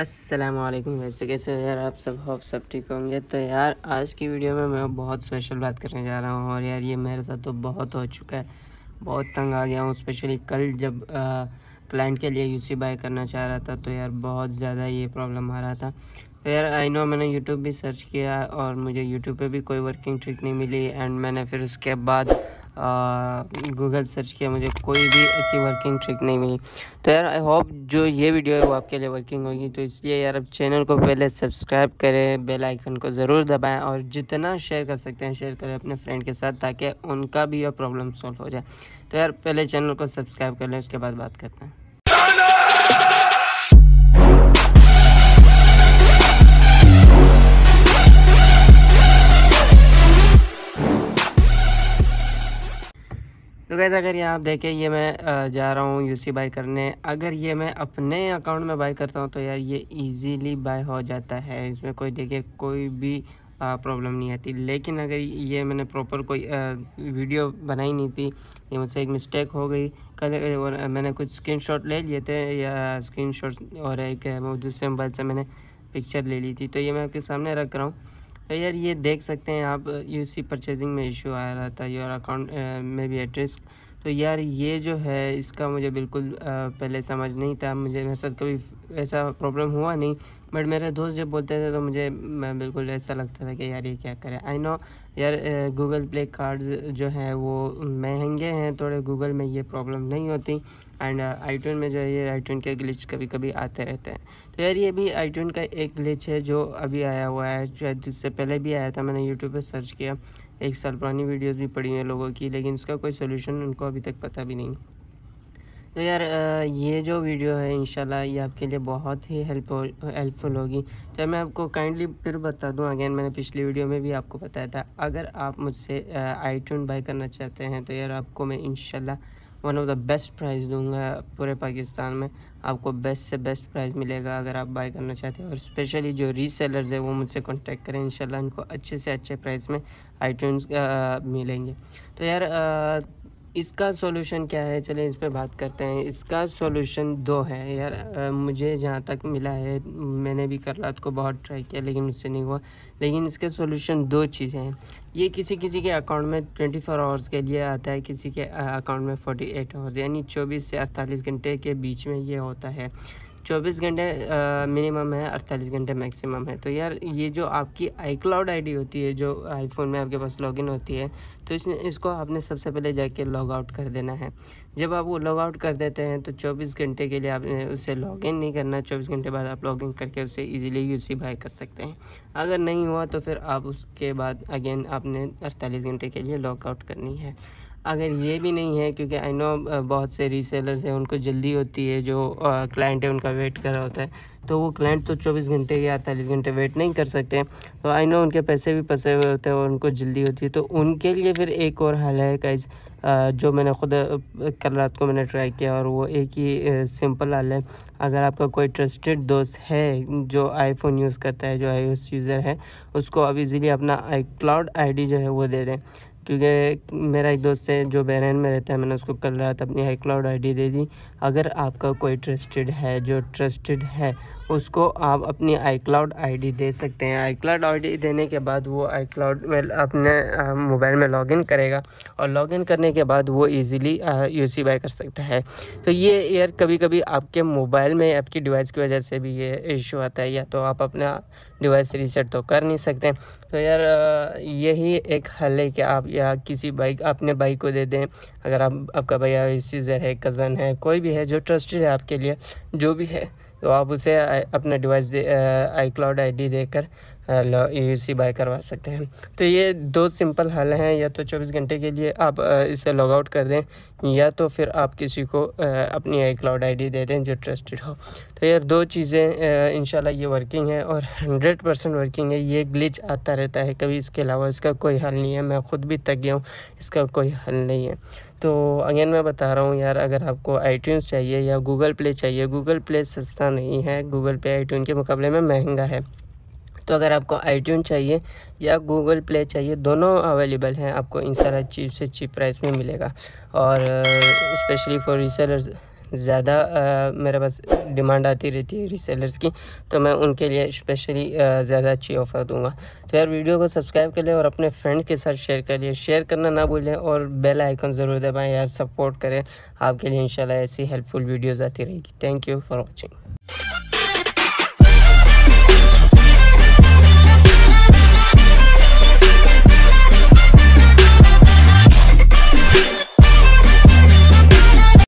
असलम वैसे कैसे हो यार आप सब होप सब ठीक होंगे तो यार आज की वीडियो में मैं बहुत स्पेशल बात करने जा रहा हूँ और यार ये मेरे साथ तो बहुत हो चुका है बहुत तंग आ गया हूँ स्पेशली कल जब क्लाइंट के लिए यूसी बाय करना चाह रहा था तो यार बहुत ज़्यादा ये प्रॉब्लम आ रहा था यार आई नो मैंने यूट्यूब भी सर्च किया और मुझे यूट्यूब पे भी कोई वर्किंग ट्रिक नहीं मिली एंड मैंने फिर उसके बाद गूगल सर्च किया मुझे कोई भी ऐसी वर्किंग ट्रिक नहीं मिली तो यार आई होप जो ये वीडियो है वो आपके लिए वर्किंग होगी तो इसलिए यार अब चैनल को पहले सब्सक्राइब करें बेल आइकन को ज़रूर दबाएं और जितना शेयर कर सकते हैं शेयर करें अपने फ्रेंड के साथ ताकि उनका भी यह प्रॉब्लम सॉल्व हो जाए तो यार पहले चैनल को सब्सक्राइब कर लें उसके बाद बात करते हैं गैस अगर ये आप देखें ये मैं जा रहा हूँ यूसी बाई करने अगर ये मैं अपने अकाउंट में बाई करता हूँ तो यार ये इजीली बाई हो जाता है इसमें कोई देखिए कोई भी प्रॉब्लम नहीं आती लेकिन अगर ये मैंने प्रॉपर कोई वीडियो बनाई नहीं थी ये मुझसे एक मिस्टेक हो गई कल और मैंने कुछ स्क्रीन ले लिए थे या स्क्रीन और एक दूसरे मोबाइल से मैंने पिक्चर ले ली थी तो ये मैं आपके सामने रख रहा हूँ तो यार ये देख सकते हैं आप uh, यूसी परचेजिंग में इशू आ रहा था योर अकाउंट uh, में भी एड्रेस तो यार ये जो है इसका मुझे बिल्कुल पहले समझ नहीं था मुझे मेरे साथ कभी ऐसा प्रॉब्लम हुआ नहीं बट मेरे दोस्त जब बोलते थे तो मुझे मैं बिल्कुल ऐसा लगता था कि यार ये क्या करें आई नो यार गूगल प्ले कार्ड जो है वो महंगे हैं थोड़े गूगल में ये प्रॉब्लम नहीं होती एंड आई टून में जो है ये टून के ग्लिच कभी कभी आते रहते हैं तो यार ये भी टून का एक ग्लिच है जो अभी आया हुआ है शायद इससे पहले भी आया था मैंने यूट्यूब पर सर्च किया एक साल पुरानी वीडियोस भी पड़ी हैं लोगों की लेकिन उसका कोई सोल्यूशन उनको अभी तक पता भी नहीं तो यार ये जो वीडियो है इन ये आपके लिए बहुत ही हेल्प हेल्पफुल होगी तो मैं आपको काइंडली फिर बता दूं अगेन मैंने पिछली वीडियो में भी आपको बताया था अगर आप मुझसे आई ट्यून बाई करना चाहते हैं तो यार आपको मैं इनशाला one of the best price दूंगा पूरे पाकिस्तान में आपको बेस्ट से बेस्ट प्राइस मिलेगा अगर आप बाय करना चाहते हैं और स्पेशली जो रीसेलर्स हैं वो मुझसे कांटेक्ट करें इंशाल्लाह इनको अच्छे से अच्छे प्राइस में आइटम्स मिलेंगे तो यार आ, इसका सॉल्यूशन क्या है चलिए इस पर बात करते हैं इसका सॉल्यूशन दो है यार आ, मुझे जहाँ तक मिला है मैंने भी कर रात को बहुत ट्राई किया लेकिन मुझसे नहीं हुआ लेकिन इसके सॉल्यूशन दो चीज़ें हैं ये किसी किसी के अकाउंट में 24 फोर आवर्स के लिए आता है किसी के अकाउंट में 48 आवर्स यानी 24 से 48 घंटे के बीच में ये होता है चौबीस घंटे मिनिमम है अड़तालीस घंटे मैक्सिमम है तो यार ये जो आपकी आई क्लाउड आई होती है जो आईफोन में आपके पास लॉगिन होती है तो इस इसको आपने सबसे पहले जाके लॉग आउट कर देना है जब आप वो लॉग आउट कर देते हैं तो 24 घंटे के लिए आपने उसे लॉग इन नहीं करना 24 घंटे बाद आप लॉग इन करके उसे इजीली यूसी बाय कर सकते हैं अगर नहीं हुआ तो फिर आप उसके बाद अगेन आपने 48 घंटे के लिए लॉग आउट करनी है अगर ये भी नहीं है क्योंकि आई नो बहुत से रीसेलर्स हैं उनको जल्दी होती है जो क्लाइंट है उनका वेट कर रहा होता है तो वो क्लाइंट तो 24 घंटे या अड़तालीस घंटे वेट नहीं कर सकते तो आई नो उनके पैसे भी फंसे हुए होते हैं और उनको जल्दी होती है तो उनके लिए फिर एक और हल है कैज जो मैंने खुद कल रात को मैंने ट्राई किया और वो एक ही सिंपल हल है अगर आपका कोई ट्रस्टेड दोस्त है जो आईफोन यूज़ करता है जो आई यूज़र है उसको अब ईज़िली अपना आई क्लाउड आई जो है वो दे दें क्योंकि मेरा एक दोस्त है जो बहरीन में रहता है मैंने उसको कल रात अपनी हाई क्लाउड आई दे दी अगर आपका कोई ट्रस्टेड है जो ट्रस्टेड है उसको आप अपनी आई क्लाउड आई दे सकते हैं आई क्लाउड आई देने के बाद वो आई क्लाउड में अपने मोबाइल में लॉगिन करेगा और लॉगिन करने के बाद वो ईज़िली यूसी बाय कर सकता है तो ये एयर कभी कभी आपके मोबाइल में आपकी डिवाइस की वजह से भी ये इशू आता है या तो आप अपना डिवाइस रीसेट तो कर नहीं सकते तो यार यही एक हल है कि आप या किसी बाइक अपने बाइक को दे दें अगर आप आपका भैया सीज़र है कज़न है कोई भी है जो ट्रस्टेड है आपके लिए जो भी है तो आप उसे अपना device iCloud I D देकर यू सी बाय करवा सकते हैं तो ये दो सिंपल हल हैं या तो 24 घंटे के लिए आप इसे लॉग आउट कर दें या तो फिर आप किसी को अपनी आई क्लाउड आई डी दे दें जो ट्रस्टेड हो तो यार दो चीज़ें इन ये वर्किंग है और हंड्रेड परसेंट वर्किंग है ये ग्लिच आता रहता है कभी इसके अलावा इसका कोई हल नहीं है मैं ख़ुद भी तक गया हूँ इसका कोई हल नहीं है तो अगेन मैं बता रहा हूँ यार अगर आपको आई चाहिए या गूगल प्ले चाहिए गूगल प्ले सस्ता नहीं है गूगल पे आई के मुकाबले में महंगा है तो अगर आपको आई चाहिए या गूगल प्ले चाहिए दोनों अवेलेबल हैं आपको इन सारा चीप से चीप प्राइस में मिलेगा और स्पेशली फॉर रिसेलर्स ज़्यादा मेरे पास डिमांड आती रहती है रीसेलर्स की तो मैं उनके लिए स्पेशली ज़्यादा अच्छी ऑफ़र दूंगा तो यार वीडियो को सब्सक्राइब कर लें और अपने फ्रेंड्स के साथ शेयर करिए शेयर करना ना भूलें और बेल आइकन ज़रूर दबाएँ यार सपोर्ट करें आपके लिए इंशाल्लाह ऐसी हेल्पफुल वीडियोज़ आती रहेगी थैंक यू फॉर वॉचिंग